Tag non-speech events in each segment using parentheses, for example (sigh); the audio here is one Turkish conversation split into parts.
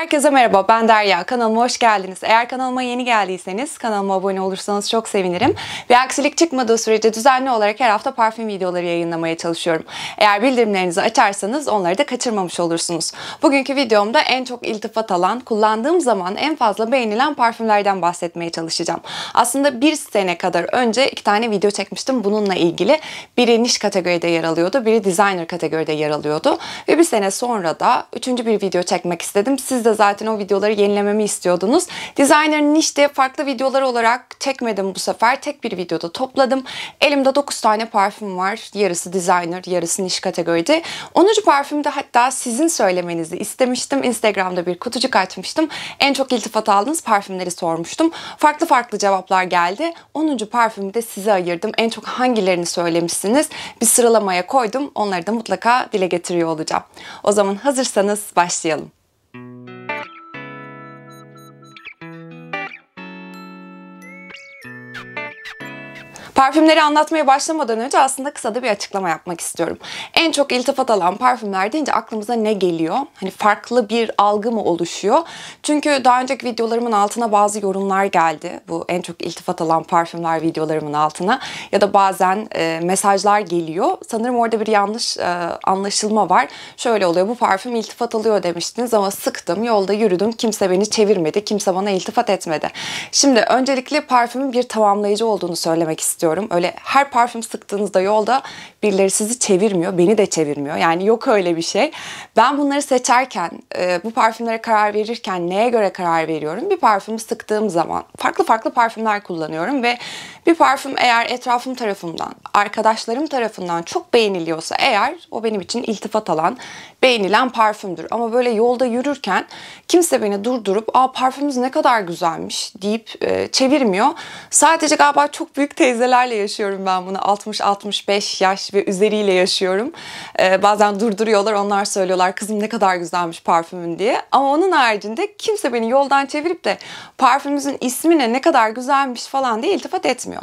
Herkese merhaba ben Derya. Kanalıma hoş geldiniz. Eğer kanalıma yeni geldiyseniz kanalıma abone olursanız çok sevinirim. Ve aksilik çıkmadığı sürece düzenli olarak her hafta parfüm videoları yayınlamaya çalışıyorum. Eğer bildirimlerinizi açarsanız onları da kaçırmamış olursunuz. Bugünkü videomda en çok iltifat alan, kullandığım zaman en fazla beğenilen parfümlerden bahsetmeye çalışacağım. Aslında bir sene kadar önce iki tane video çekmiştim bununla ilgili. Biri niş kategoride yer alıyordu, biri designer kategoride yer alıyordu. Ve bir sene sonra da üçüncü bir video çekmek istedim. Siz de de zaten o videoları yenilememi istiyordunuz. Designer'ın işte farklı videolar olarak çekmedim bu sefer. Tek bir videoda topladım. Elimde 9 tane parfüm var. Yarısı designer, yarısı niş kategoride. 10. parfümde hatta sizin söylemenizi istemiştim. Instagram'da bir kutucuk açmıştım. En çok iltifat aldığınız parfümleri sormuştum. Farklı farklı cevaplar geldi. 10. parfümü de size ayırdım. En çok hangilerini söylemişsiniz? Bir sıralamaya koydum. Onları da mutlaka dile getiriyor olacağım. O zaman hazırsanız başlayalım. Parfümleri anlatmaya başlamadan önce aslında kısa da bir açıklama yapmak istiyorum. En çok iltifat alan parfümler deyince aklımıza ne geliyor? Hani farklı bir algı mı oluşuyor? Çünkü daha önceki videolarımın altına bazı yorumlar geldi. Bu en çok iltifat alan parfümler videolarımın altına ya da bazen e, mesajlar geliyor. Sanırım orada bir yanlış e, anlaşılma var. Şöyle oluyor bu parfüm iltifat alıyor demiştiniz ama sıktım yolda yürüdüm kimse beni çevirmedi kimse bana iltifat etmedi. Şimdi öncelikle parfümün bir tamamlayıcı olduğunu söylemek istiyorum ediyorum. Öyle her parfüm sıktığınızda yolda birileri sizi çevirmiyor, beni de çevirmiyor. Yani yok öyle bir şey. Ben bunları seçerken, e, bu parfümlere karar verirken neye göre karar veriyorum? Bir parfümü sıktığım zaman farklı farklı parfümler kullanıyorum ve bir parfüm eğer etrafım tarafından, arkadaşlarım tarafından çok beğeniliyorsa eğer o benim için iltifat alan beğenilen parfümdür. Ama böyle yolda yürürken kimse beni durdurup aa parfümümüz ne kadar güzelmiş deyip e, çevirmiyor. Sadece galiba çok büyük teyzelerle yaşıyorum ben bunu. 60-65 yaş ve üzeriyle yaşıyorum. E, bazen durduruyorlar onlar söylüyorlar kızım ne kadar güzelmiş parfümün diye. Ama onun haricinde kimse beni yoldan çevirip de parfümümüzün ismine ne kadar güzelmiş falan diye iltifat etmiyor.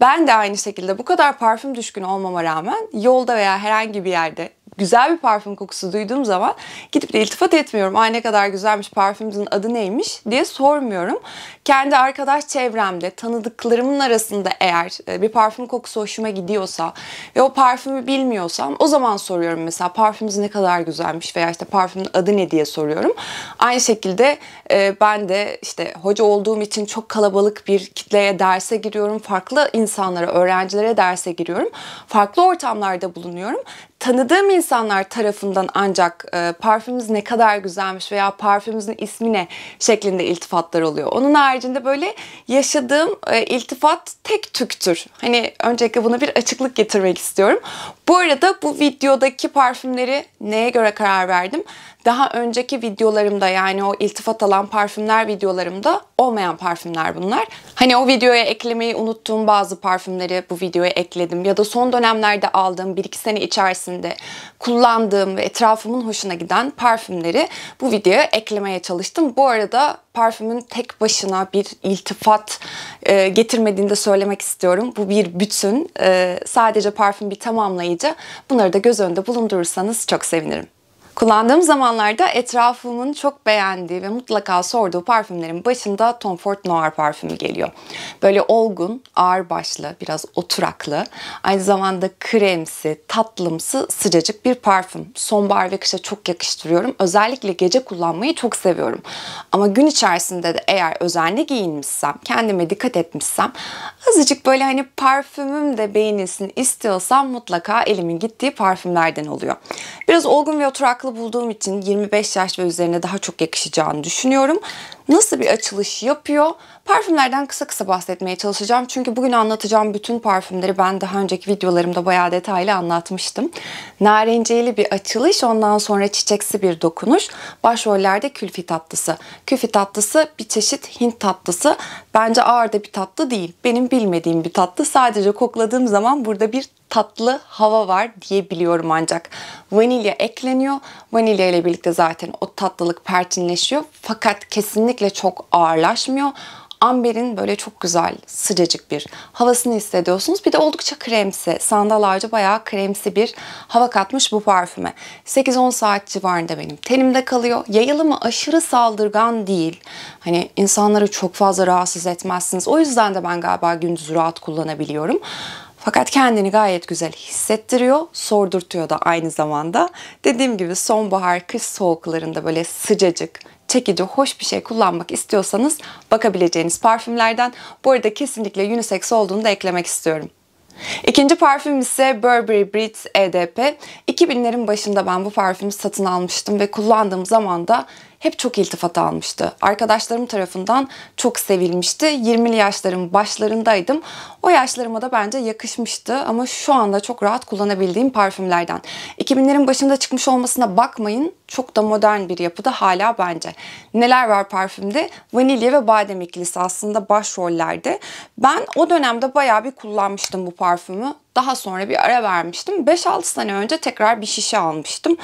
Ben de aynı şekilde bu kadar parfüm düşkün olmama rağmen yolda veya herhangi bir yerde güzel bir parfüm kokusu duyduğum zaman gidip de iltifat etmiyorum. Ay ne kadar güzelmiş parfümümüzün adı neymiş diye sormuyorum. Kendi arkadaş çevremde tanıdıklarımın arasında eğer e, bir parfüm kokusu hoşuma gidiyorsa ve o parfümü bilmiyorsam o zaman soruyorum mesela parfümümüz ne kadar güzelmiş veya işte parfümün adı ne diye soruyorum. Aynı şekilde e, ben de işte hoca olduğum için çok kalabalık bir kitleye derse giriyorum. Farklı insanlara, öğrencilere derse giriyorum. Farklı ortamlarda bulunuyorum tanıdığım insanlar tarafından ancak e, parfümümüz ne kadar güzelmiş veya parfümümüzün ismi ne şeklinde iltifatlar oluyor. Onun haricinde böyle yaşadığım e, iltifat tek tüktür. Hani öncelikle buna bir açıklık getirmek istiyorum. Bu arada bu videodaki parfümleri neye göre karar verdim? Daha önceki videolarımda yani o iltifat alan parfümler videolarımda olmayan parfümler bunlar. Hani o videoya eklemeyi unuttuğum bazı parfümleri bu videoya ekledim ya da son dönemlerde aldığım 1-2 sene içerisinde içerisinde kullandığım ve etrafımın hoşuna giden parfümleri bu videoya eklemeye çalıştım. Bu arada parfümün tek başına bir iltifat e, getirmediğini de söylemek istiyorum. Bu bir bütün. E, sadece parfüm bir tamamlayıcı. Bunları da göz önünde bulundurursanız çok sevinirim. Kullandığım zamanlarda etrafımın çok beğendiği ve mutlaka sorduğu parfümlerin başında Tom Ford Noir parfümü geliyor. Böyle olgun, ağır başlı, biraz oturaklı, aynı zamanda kremsi, tatlımsı, sıcacık bir parfüm. Sonbahar ve kışa çok yakıştırıyorum. Özellikle gece kullanmayı çok seviyorum. Ama gün içerisinde de eğer özenli giyinmişsem, kendime dikkat etmişsem, azıcık böyle hani parfümüm de beğenilsin istiyorsam mutlaka elimin gittiği parfümlerden oluyor. Biraz olgun ve oturaklı farklı bulduğum için 25 yaş ve üzerine daha çok yakışacağını düşünüyorum nasıl bir açılış yapıyor? Parfümlerden kısa kısa bahsetmeye çalışacağım. Çünkü bugün anlatacağım bütün parfümleri ben daha önceki videolarımda bayağı detaylı anlatmıştım. Narenciyeli bir açılış, ondan sonra çiçeksi bir dokunuş. Başrollerde külfi tatlısı. Külfi tatlısı bir çeşit Hint tatlısı. Bence ağır da bir tatlı değil. Benim bilmediğim bir tatlı. Sadece kokladığım zaman burada bir tatlı hava var diyebiliyorum ancak. Vanilya ekleniyor. Vanilya ile birlikte zaten o tatlılık perçinleşiyor. Fakat kesinlikle kesinlikle çok ağırlaşmıyor. Amber'in böyle çok güzel, sıcacık bir havasını hissediyorsunuz. Bir de oldukça kremsi, sandal ağacı bayağı kremsi bir hava katmış bu parfüme. 8-10 saat civarında benim tenimde kalıyor. Yayılımı aşırı saldırgan değil. Hani insanları çok fazla rahatsız etmezsiniz. O yüzden de ben galiba gündüz rahat kullanabiliyorum. Fakat kendini gayet güzel hissettiriyor, sordurtuyor da aynı zamanda. Dediğim gibi sonbahar, kış soğuklarında böyle sıcacık, çekici, hoş bir şey kullanmak istiyorsanız bakabileceğiniz parfümlerden. Bu arada kesinlikle unisex olduğunu da eklemek istiyorum. İkinci parfüm ise Burberry Brit EDP. 2000'lerin başında ben bu parfümü satın almıştım ve kullandığım zaman da hep çok iltifat almıştı. Arkadaşlarım tarafından çok sevilmişti. 20'li yaşlarım başlarındaydım. O yaşlarıma da bence yakışmıştı ama şu anda çok rahat kullanabildiğim parfümlerden. 2000'lerin başında çıkmış olmasına bakmayın. Çok da modern bir yapıda hala bence. Neler var parfümde? Vanilya ve badem ikilisi aslında başrollerde. Ben o dönemde bayağı bir kullanmıştım bu parfümü. Daha sonra bir ara vermiştim. 5-6 sene önce tekrar bir şişe almıştım.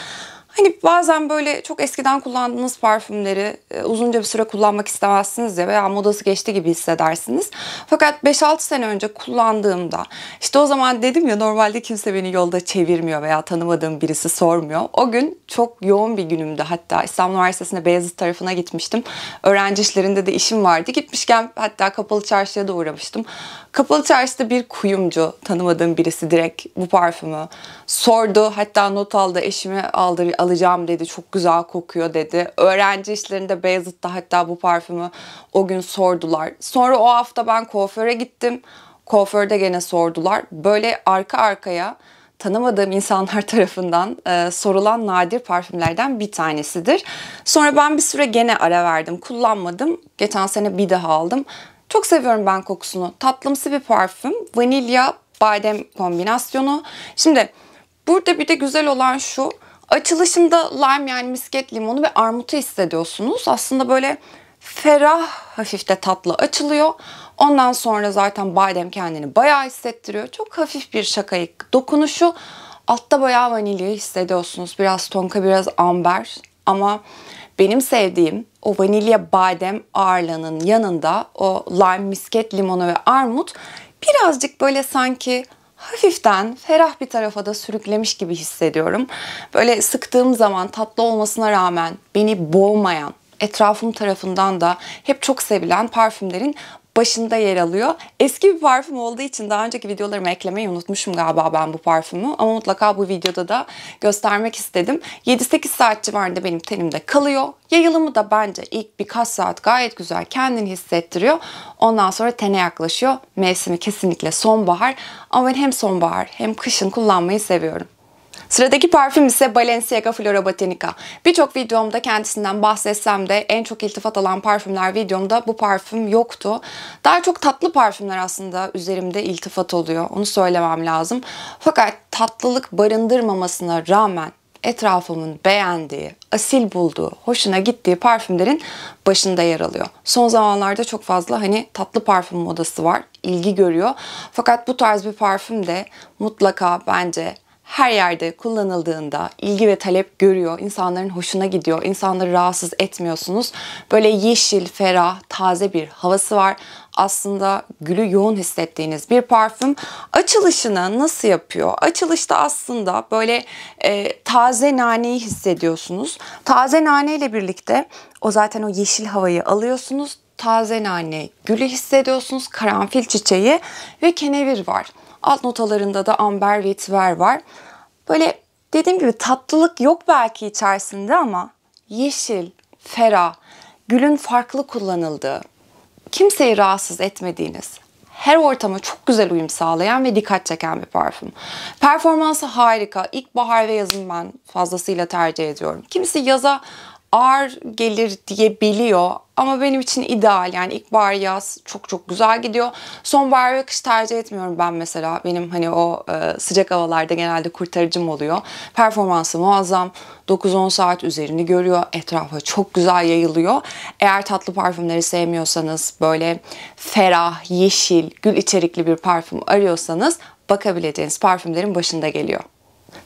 Hani bazen böyle çok eskiden kullandığınız parfümleri e, uzunca bir süre kullanmak istemezsiniz ya veya modası geçti gibi hissedersiniz. Fakat 5-6 sene önce kullandığımda işte o zaman dedim ya normalde kimse beni yolda çevirmiyor veya tanımadığım birisi sormuyor. O gün çok yoğun bir günümde hatta İstanbul Üniversitesi'nde Beyazıt tarafına gitmiştim. Öğrenci işlerinde de işim vardı. Gitmişken hatta kapalı çarşıya da uğramıştım. Kapalı çarşıda bir kuyumcu tanımadığım birisi direkt bu parfümü sordu. Hatta not aldı eşimi aldı alacağım dedi. Çok güzel kokuyor dedi. Öğrenci işlerinde Beyazıt'ta hatta bu parfümü o gün sordular. Sonra o hafta ben kuaföre gittim. Kuaförde gene sordular. Böyle arka arkaya tanımadığım insanlar (laughs) tarafından e, sorulan nadir parfümlerden bir tanesidir. Sonra ben bir süre gene ara verdim. Kullanmadım. Geçen sene bir daha aldım. Çok seviyorum ben kokusunu. Tatlımsı bir parfüm. Vanilya, badem kombinasyonu. Şimdi burada bir de güzel olan şu Açılışında lime yani misket limonu ve armutu hissediyorsunuz. Aslında böyle ferah hafif de tatlı açılıyor. Ondan sonra zaten badem kendini bayağı hissettiriyor. Çok hafif bir şakayık dokunuşu. Altta bayağı vanilya hissediyorsunuz. Biraz tonka biraz amber ama benim sevdiğim o vanilya badem ağırlığının yanında o lime misket limonu ve armut birazcık böyle sanki hafiften ferah bir tarafa da sürüklemiş gibi hissediyorum. Böyle sıktığım zaman tatlı olmasına rağmen beni boğmayan, etrafım tarafından da hep çok sevilen parfümlerin başında yer alıyor. Eski bir parfüm olduğu için daha önceki videolarıma eklemeyi unutmuşum galiba ben bu parfümü. Ama mutlaka bu videoda da göstermek istedim. 7-8 saat civarında benim tenimde kalıyor. Yayılımı da bence ilk birkaç saat gayet güzel kendini hissettiriyor. Ondan sonra tene yaklaşıyor. Mevsimi kesinlikle sonbahar. Ama ben hem sonbahar hem kışın kullanmayı seviyorum. Sıradaki parfüm ise Balenciaga Flora Botanica. Birçok videomda kendisinden bahsetsem de en çok iltifat alan parfümler videomda bu parfüm yoktu. Daha çok tatlı parfümler aslında üzerimde iltifat oluyor. Onu söylemem lazım. Fakat tatlılık barındırmamasına rağmen etrafımın beğendiği, asil bulduğu, hoşuna gittiği parfümlerin başında yer alıyor. Son zamanlarda çok fazla hani tatlı parfüm modası var, ilgi görüyor. Fakat bu tarz bir parfüm de mutlaka bence her yerde kullanıldığında ilgi ve talep görüyor. İnsanların hoşuna gidiyor. İnsanları rahatsız etmiyorsunuz. Böyle yeşil, ferah, taze bir havası var. Aslında gülü yoğun hissettiğiniz bir parfüm. Açılışını nasıl yapıyor? Açılışta aslında böyle e, taze naneyi hissediyorsunuz. Taze nane ile birlikte o zaten o yeşil havayı alıyorsunuz. Taze nane gülü hissediyorsunuz. Karanfil çiçeği ve kenevir var. Alt notalarında da amber ve tiver var. Böyle dediğim gibi tatlılık yok belki içerisinde ama yeşil, ferah, gülün farklı kullanıldığı, kimseyi rahatsız etmediğiniz, her ortama çok güzel uyum sağlayan ve dikkat çeken bir parfüm. Performansı harika. bahar ve yazın ben fazlasıyla tercih ediyorum. Kimisi yaza ağır gelir diyebiliyor. Ama benim için ideal yani ilkbahar yaz çok çok güzel gidiyor. Sonbahar ve kış tercih etmiyorum ben mesela. Benim hani o e, sıcak havalarda genelde kurtarıcım oluyor. Performansı muazzam. 9-10 saat üzerini görüyor. Etrafa çok güzel yayılıyor. Eğer tatlı parfümleri sevmiyorsanız böyle ferah, yeşil, gül içerikli bir parfüm arıyorsanız bakabileceğiniz parfümlerin başında geliyor.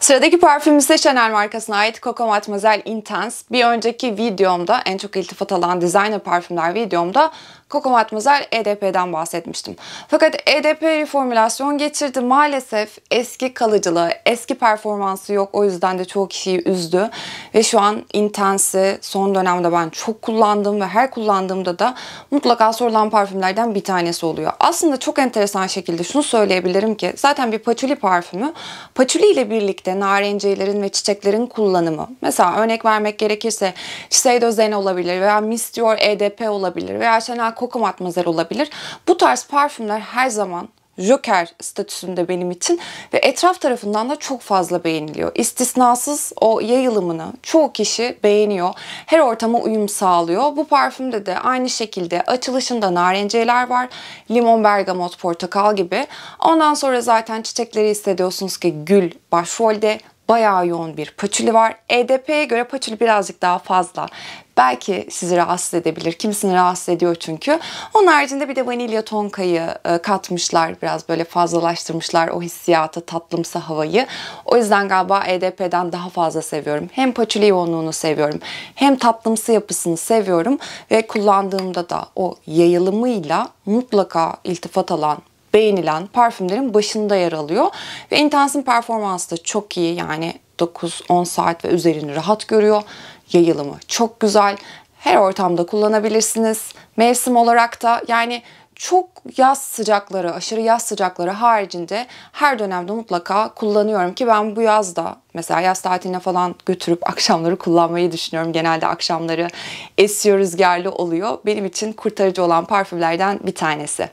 Sıradaki parfüm ise Chanel markasına ait Coco Mademoiselle Intense. Bir önceki videomda en çok iltifat alan designer parfümler videomda Coco Matmazel EDP'den bahsetmiştim. Fakat EDP reformülasyon geçirdi. Maalesef eski kalıcılığı, eski performansı yok. O yüzden de çoğu kişiyi üzdü. Ve şu an Intense'i son dönemde ben çok kullandığım ve her kullandığımda da mutlaka sorulan parfümlerden bir tanesi oluyor. Aslında çok enteresan şekilde şunu söyleyebilirim ki zaten bir patchouli parfümü patchouli ile birlikte narencilerin ve çiçeklerin kullanımı. Mesela örnek vermek gerekirse Shiseido Zen olabilir veya Miss Dior EDP olabilir veya Chanel Coco Mademoiselle olabilir. Bu tarz parfümler her zaman Joker statüsünde benim için ve etraf tarafından da çok fazla beğeniliyor. İstisnasız o yayılımını çoğu kişi beğeniyor. Her ortama uyum sağlıyor. Bu parfümde de aynı şekilde açılışında narenciler var. Limon, bergamot, portakal gibi. Ondan sonra zaten çiçekleri hissediyorsunuz ki gül başrolde bayağı yoğun bir paçuli var. EDP'ye göre paçuli birazcık daha fazla. Belki sizi rahatsız edebilir. Kimisini rahatsız ediyor çünkü. Onun haricinde bir de vanilya tonkayı e, katmışlar. Biraz böyle fazlalaştırmışlar o hissiyatı, tatlımsı havayı. O yüzden galiba EDP'den daha fazla seviyorum. Hem paçuli yoğunluğunu seviyorum. Hem tatlımsı yapısını seviyorum. Ve kullandığımda da o yayılımıyla mutlaka iltifat alan beğenilen parfümlerin başında yer alıyor. Ve Intense'in performansı da çok iyi. Yani 9-10 saat ve üzerini rahat görüyor. Yayılımı çok güzel. Her ortamda kullanabilirsiniz. Mevsim olarak da yani çok yaz sıcakları, aşırı yaz sıcakları haricinde her dönemde mutlaka kullanıyorum ki ben bu yazda mesela yaz tatiline falan götürüp (laughs) akşamları kullanmayı düşünüyorum. Genelde akşamları esiyor rüzgarlı oluyor. Benim için kurtarıcı olan parfümlerden bir tanesi.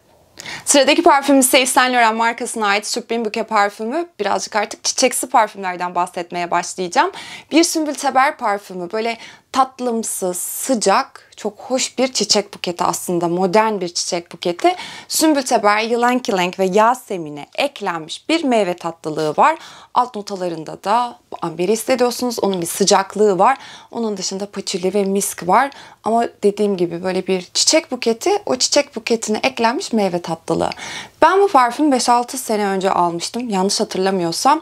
Sıradaki parfüm ise Yves Saint Laurent markasına ait Supreme Bouquet parfümü. Birazcık artık çiçeksi parfümlerden bahsetmeye başlayacağım. Bir sümbül teber parfümü. Böyle tatlımsı, sıcak, çok hoş bir çiçek buketi aslında. Modern bir çiçek buketi. Sümbülteber, yılan kilenk ve yasemine eklenmiş bir meyve tatlılığı var. Alt notalarında da amberi hissediyorsunuz. Onun bir sıcaklığı var. Onun dışında paçuli ve misk var. Ama dediğim gibi böyle bir çiçek buketi, o çiçek buketine eklenmiş meyve tatlılığı. Ben bu parfüm 5-6 sene önce almıştım. Yanlış hatırlamıyorsam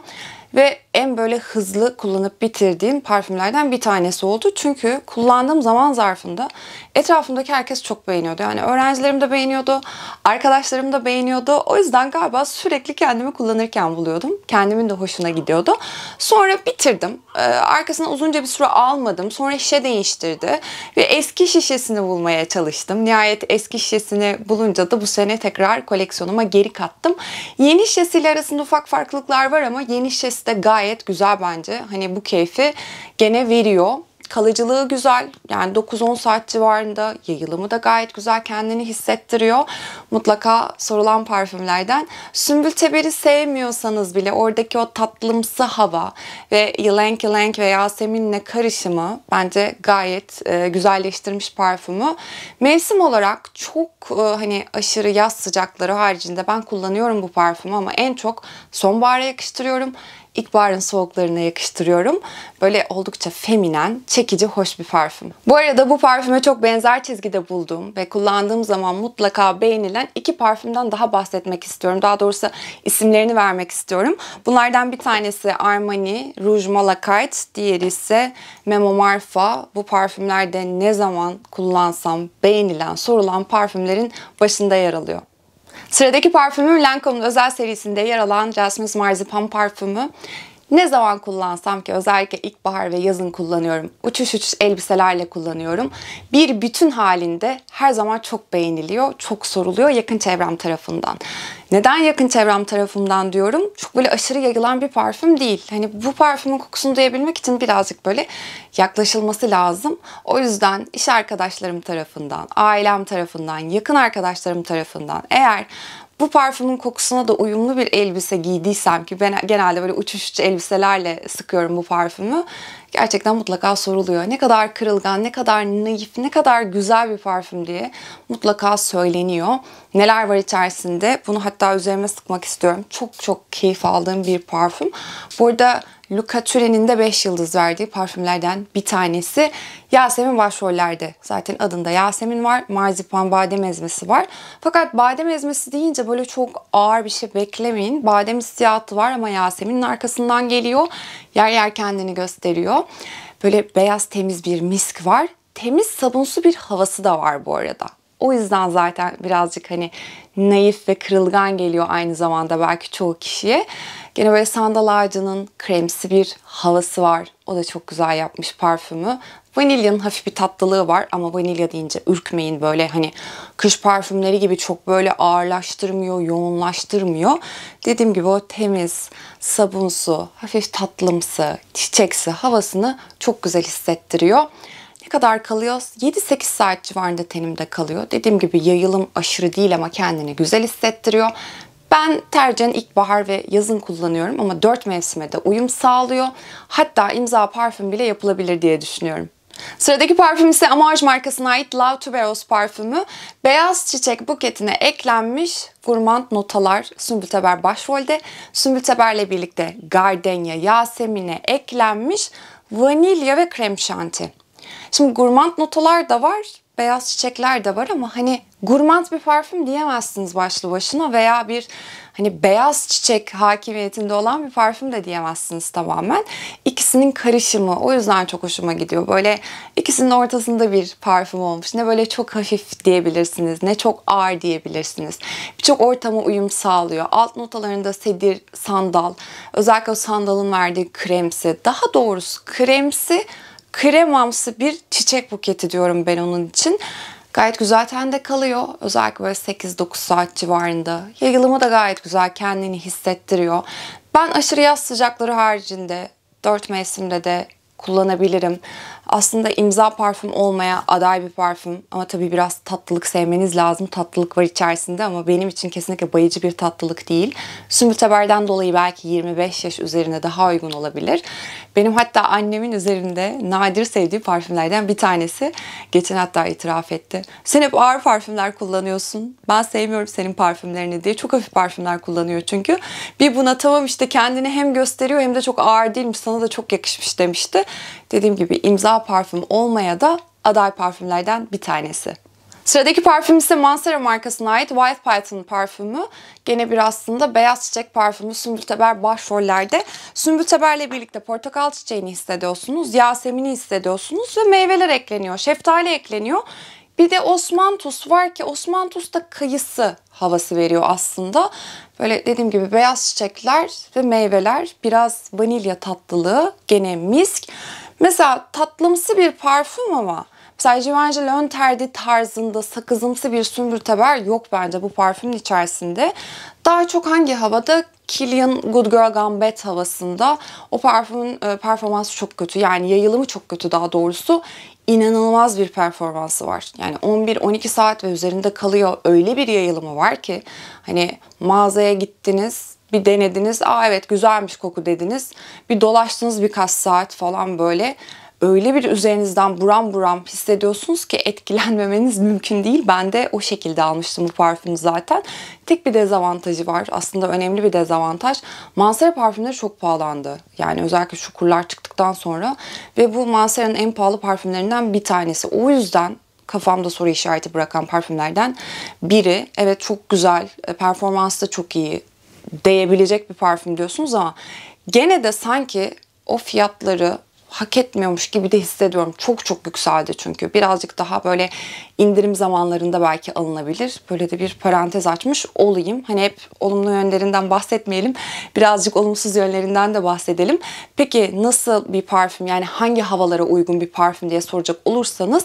ve en böyle hızlı kullanıp bitirdiğim parfümlerden bir tanesi oldu. Çünkü kullandığım zaman zarfında etrafımdaki herkes çok beğeniyordu. Yani öğrencilerim de beğeniyordu, arkadaşlarım da beğeniyordu. O yüzden galiba sürekli kendimi kullanırken buluyordum. Kendimin de hoşuna gidiyordu. Sonra bitirdim. Ee, arkasına uzunca bir süre almadım. Sonra şişe değiştirdi ve eski şişesini bulmaya çalıştım. Nihayet eski şişesini bulunca da bu sene tekrar koleksiyonuma geri kattım. Yeni şişesiyle arasında ufak farklılıklar var ama yeni şişesi İkisi de gayet güzel bence. Hani bu keyfi gene veriyor. Kalıcılığı güzel. Yani 9-10 saat civarında yayılımı da gayet güzel kendini hissettiriyor. Mutlaka sorulan parfümlerden. Sümbül Teber'i sevmiyorsanız bile oradaki o tatlımsı hava ve yılank yılank ve Yasemin'le karışımı bence gayet e, güzelleştirmiş parfümü. Mevsim olarak çok e, hani aşırı yaz sıcakları haricinde ben kullanıyorum bu parfümü ama en çok sonbahara yakıştırıyorum ilkbaharın soğuklarına yakıştırıyorum. Böyle oldukça feminen, çekici, hoş bir parfüm. Bu arada bu parfüme çok benzer çizgide bulduğum ve kullandığım zaman mutlaka beğenilen iki parfümden daha bahsetmek istiyorum. Daha doğrusu isimlerini vermek istiyorum. Bunlardan bir tanesi Armani Rouge Malachite, diğeri ise Memo Marfa. Bu parfümlerde ne zaman kullansam beğenilen, sorulan parfümlerin başında yer alıyor. Sıradaki parfümüm Lancome'un özel serisinde yer alan Jasmine's Marzipan parfümü. Ne zaman kullansam ki özellikle ilkbahar ve yazın kullanıyorum. Uçuş uçuş elbiselerle kullanıyorum. Bir bütün halinde her zaman çok beğeniliyor, çok soruluyor yakın çevrem tarafından. Neden yakın çevrem tarafından diyorum? Çok böyle aşırı yayılan bir parfüm değil. Hani bu parfümün kokusunu duyabilmek için birazcık böyle yaklaşılması lazım. O yüzden iş arkadaşlarım tarafından, ailem tarafından, yakın arkadaşlarım tarafından eğer bu parfümün kokusuna da uyumlu bir elbise giydiysem ki ben genelde böyle uçuşçu elbiselerle sıkıyorum bu parfümü. Gerçekten mutlaka soruluyor. Ne kadar kırılgan, ne kadar naif, ne kadar güzel bir parfüm diye mutlaka söyleniyor. Neler var içerisinde? Bunu hatta üzerime sıkmak istiyorum. Çok çok keyif aldığım bir parfüm. Burada Luca Turin'in de 5 yıldız verdiği parfümlerden bir tanesi. Yasemin başrollerde. Zaten adında Yasemin var. Marzipan badem ezmesi var. Fakat badem ezmesi deyince böyle çok ağır bir şey beklemeyin. Badem istiyatı var ama Yasemin'in arkasından geliyor. Yer yer kendini gösteriyor. Böyle beyaz temiz bir misk var. Temiz sabunsu bir havası da var bu arada. O yüzden zaten birazcık hani naif ve kırılgan geliyor aynı zamanda belki çoğu kişiye. Gene böyle sandal ağacının kremsi bir havası var. O da çok güzel yapmış parfümü. Vanilyanın hafif bir tatlılığı var ama vanilya deyince ürkmeyin böyle hani kış parfümleri gibi çok böyle ağırlaştırmıyor, yoğunlaştırmıyor. Dediğim gibi o temiz, sabunsu, hafif tatlımsı, çiçeksi havasını çok güzel hissettiriyor. Ne kadar kalıyor? 7-8 saat civarında tenimde kalıyor. Dediğim gibi yayılım aşırı değil ama kendini güzel hissettiriyor. Ben tercihen ilkbahar ve yazın kullanıyorum ama dört mevsime de uyum sağlıyor. Hatta imza parfüm bile yapılabilir diye düşünüyorum. Sıradaki parfüm ise Amouage markasına ait Love Tuberose parfümü. Beyaz çiçek buketine eklenmiş gurmand notalar Sümbülteber başrolde. Sümbülteber'le birlikte gardenya, yasemine eklenmiş vanilya ve krem şanti. Şimdi gurmand notalar da var beyaz çiçekler de var ama hani gurmant bir parfüm diyemezsiniz başlı başına veya bir hani beyaz çiçek hakimiyetinde olan bir parfüm de diyemezsiniz tamamen. İkisinin karışımı o yüzden çok hoşuma gidiyor. Böyle ikisinin ortasında bir parfüm olmuş. Ne böyle çok hafif diyebilirsiniz ne çok ağır diyebilirsiniz. Birçok ortama uyum sağlıyor. Alt notalarında sedir, sandal, özellikle o sandalın verdiği kremsi. Daha doğrusu kremsi kremamsı bir çiçek buketi diyorum ben onun için. Gayet güzel tende kalıyor. Özellikle böyle 8-9 saat civarında. Yayılımı da gayet güzel kendini hissettiriyor. Ben aşırı yaz sıcakları haricinde 4 mevsimde de kullanabilirim. Aslında imza parfüm olmaya aday bir parfüm ama tabii biraz tatlılık sevmeniz lazım. Tatlılık var içerisinde ama benim için kesinlikle bayıcı bir tatlılık değil. Sümürteberden dolayı belki 25 yaş üzerinde daha uygun olabilir. Benim hatta annemin üzerinde nadir sevdiği parfümlerden bir tanesi. Geçen hatta itiraf etti. Sen hep ağır parfümler kullanıyorsun. Ben sevmiyorum senin parfümlerini diye. Çok hafif parfümler kullanıyor çünkü. Bir buna tamam işte kendini hem gösteriyor hem de çok ağır değilmiş. Sana da çok yakışmış demişti. Dediğim gibi imza parfüm olmaya da aday parfümlerden bir tanesi. Sıradaki parfüm ise Mansera markasına ait White Python parfümü. Gene bir aslında beyaz çiçek parfümü Sümbülteber başrollerde. Sümbülteberle birlikte portakal çiçeğini hissediyorsunuz, yasemini hissediyorsunuz ve meyveler ekleniyor, şeftali ekleniyor. Bir de Osmantus var ki Osmantus da kayısı havası veriyor aslında. Böyle dediğim gibi beyaz çiçekler ve meyveler, biraz vanilya tatlılığı, gene misk. Mesela tatlımsı bir parfüm ama mesela Givenchy Lönterdi tarzında sakızımsı bir sümbürteber yok bence bu parfümün içerisinde. Daha çok hangi havada? Killian Good Girl Gambet havasında. O parfümün e, performansı çok kötü. Yani yayılımı çok kötü daha doğrusu inanılmaz bir performansı var. Yani 11-12 saat ve üzerinde kalıyor. Öyle bir yayılımı var ki hani mağazaya gittiniz bir denediniz. Aa evet güzelmiş koku dediniz. Bir dolaştınız birkaç saat falan böyle öyle bir üzerinizden buram buram hissediyorsunuz ki etkilenmemeniz mümkün değil. Ben de o şekilde almıştım bu parfümü zaten. Tek bir dezavantajı var. Aslında önemli bir dezavantaj. Mansera parfümleri çok pahalandı. Yani özellikle şu kurlar çıktıktan sonra. Ve bu Mansera'nın en pahalı parfümlerinden bir tanesi. O yüzden kafamda soru işareti bırakan parfümlerden biri. Evet çok güzel, e, performans da çok iyi değebilecek bir parfüm diyorsunuz ama gene de sanki o fiyatları hak etmiyormuş gibi de hissediyorum. Çok çok yükseldi çünkü. Birazcık daha böyle indirim zamanlarında belki alınabilir. Böyle de bir parantez açmış olayım. Hani hep olumlu yönlerinden bahsetmeyelim. Birazcık olumsuz yönlerinden de bahsedelim. Peki nasıl bir parfüm yani hangi havalara uygun bir parfüm diye soracak olursanız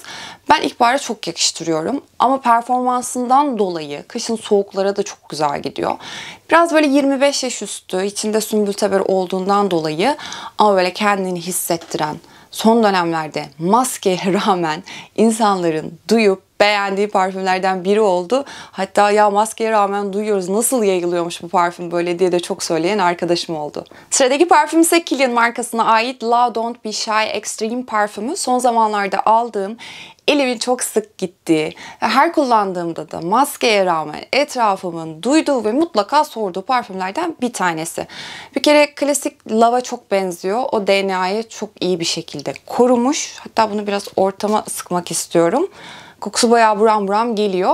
ben ilkbahara çok yakıştırıyorum. Ama performansından dolayı kışın soğuklara da çok güzel gidiyor. Biraz böyle 25 yaş üstü içinde sümbül teber olduğundan dolayı ama böyle kendini hissettiren, son dönemlerde maskeye (laughs) rağmen insanların duyup beğendiği parfümlerden biri oldu. Hatta ya maskeye rağmen duyuyoruz nasıl yayılıyormuş bu parfüm böyle diye de çok söyleyen arkadaşım oldu. Sıradaki parfüm ise Kilian markasına ait La Don't Be Shy Extreme parfümü. Son zamanlarda aldığım elimin çok sık gittiği, her kullandığımda da maskeye rağmen etrafımın duyduğu ve mutlaka sorduğu parfümlerden bir tanesi. Bir kere klasik lava çok benziyor. O DNA'yı çok iyi bir şekilde korumuş. Hatta bunu biraz ortama sıkmak istiyorum. Kokusu bayağı buram buram geliyor.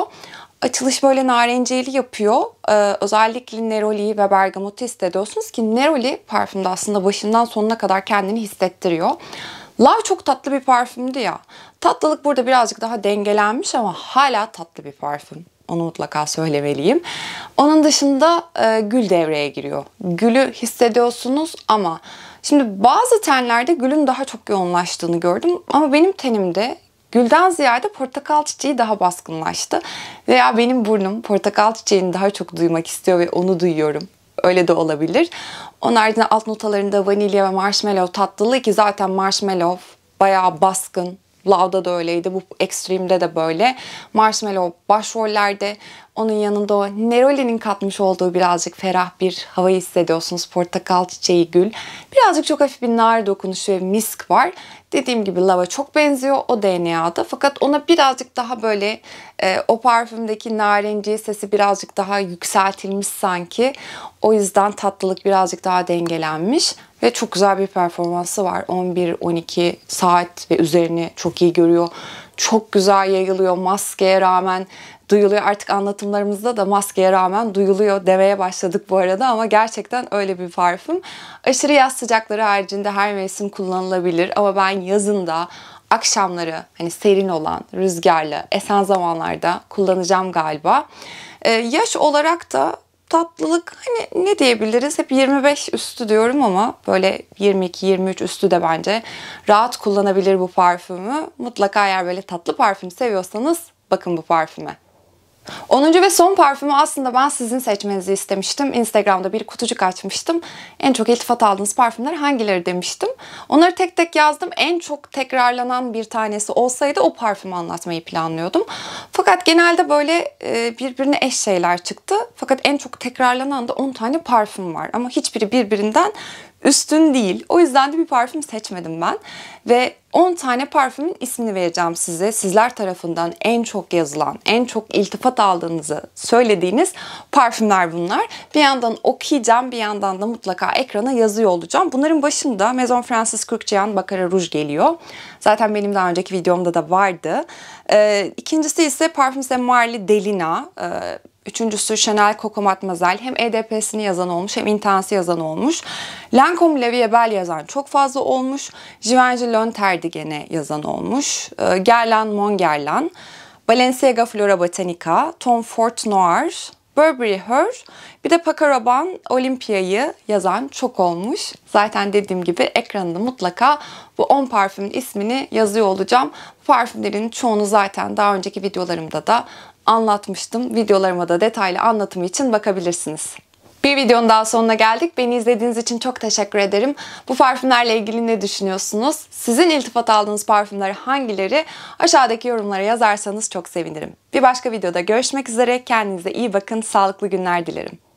Açılış böyle narenciyeli yapıyor. Ee, özellikle Neroli'yi ve Bergamot'u hissediyorsunuz ki Neroli parfümde aslında başından sonuna kadar kendini hissettiriyor. Love çok tatlı bir parfümdü ya. Tatlılık burada birazcık daha dengelenmiş ama hala tatlı bir parfüm. Onu mutlaka söylemeliyim. Onun dışında e, gül devreye giriyor. Gülü hissediyorsunuz ama şimdi bazı tenlerde gülün daha çok yoğunlaştığını gördüm ama benim tenimde Gülden ziyade portakal çiçeği daha baskınlaştı. Veya benim burnum portakal çiçeğini daha çok duymak istiyor ve onu duyuyorum. Öyle de olabilir. Onun haricinde alt notalarında vanilya ve marshmallow tatlılığı ki zaten marshmallow bayağı baskın. Lauda da öyleydi. Bu Extreme'de de böyle. Marshmallow başrollerde. Onun yanında o Neroli'nin katmış olduğu birazcık ferah bir hava hissediyorsunuz. Portakal çiçeği gül. Birazcık çok hafif bir nar dokunuşu ve misk var. Dediğim gibi lava çok benziyor o DNA'da. Fakat ona birazcık daha böyle e, o parfümdeki narinci sesi birazcık daha yükseltilmiş sanki. O yüzden tatlılık birazcık daha dengelenmiş. Ve çok güzel bir performansı var. 11-12 saat ve üzerini çok iyi görüyor. Çok güzel yayılıyor maskeye rağmen duyuluyor. Artık anlatımlarımızda da maskeye rağmen duyuluyor demeye başladık bu arada ama gerçekten öyle bir parfüm. Aşırı yaz sıcakları haricinde her mevsim kullanılabilir ama ben yazında akşamları hani serin olan, rüzgarlı, esen zamanlarda kullanacağım galiba. Ee, yaş olarak da tatlılık hani ne diyebiliriz? Hep 25 üstü diyorum ama böyle 22-23 üstü de bence rahat kullanabilir bu parfümü. Mutlaka eğer böyle tatlı parfüm seviyorsanız bakın bu parfüme. 10. ve son parfümü aslında ben sizin seçmenizi istemiştim. Instagram'da bir kutucuk açmıştım. En çok iltifat aldığınız parfümler hangileri demiştim. Onları tek tek yazdım. En çok tekrarlanan bir tanesi olsaydı o parfümü anlatmayı planlıyordum. Fakat genelde böyle e, birbirine eş şeyler çıktı. Fakat en çok tekrarlanan da 10 tane parfüm var. Ama hiçbiri birbirinden üstün değil. O yüzden de bir parfüm seçmedim ben ve 10 tane parfümün ismini vereceğim size. Sizler tarafından en çok yazılan, en çok iltifat aldığınızı söylediğiniz parfümler bunlar. Bir yandan okuyacağım, bir yandan da mutlaka ekrana yazıyor olacağım. Bunların başında Maison Francis Kürkçeyan Bakara Rouge geliyor. Zaten benim daha önceki videomda da vardı. Ee, ikincisi ise Parfums Marli Delina. Ee, Üçüncüsü Chanel Coco Mademoiselle. Hem EDP'sini yazan olmuş hem Intense'i yazan olmuş. Lancome Leviebel yazan çok fazla olmuş. Givenchy Lönterdigen'e yazan olmuş. Ee, Gerlan Mongerlan, Balenciaga Flora Botanica, Tom Ford Noir, Burberry Her, bir de Pacaraban Rabanne Olympia'yı yazan çok olmuş. Zaten dediğim gibi ekranında mutlaka bu 10 parfümün ismini yazıyor olacağım. parfümlerin çoğunu zaten daha önceki videolarımda da anlatmıştım. Videolarıma da detaylı anlatımı için bakabilirsiniz. Bir videonun daha sonuna geldik. Beni izlediğiniz için çok teşekkür ederim. Bu parfümlerle ilgili ne düşünüyorsunuz? Sizin iltifat aldığınız parfümler hangileri? Aşağıdaki yorumlara yazarsanız çok sevinirim. Bir başka videoda görüşmek üzere. Kendinize iyi bakın. Sağlıklı günler dilerim.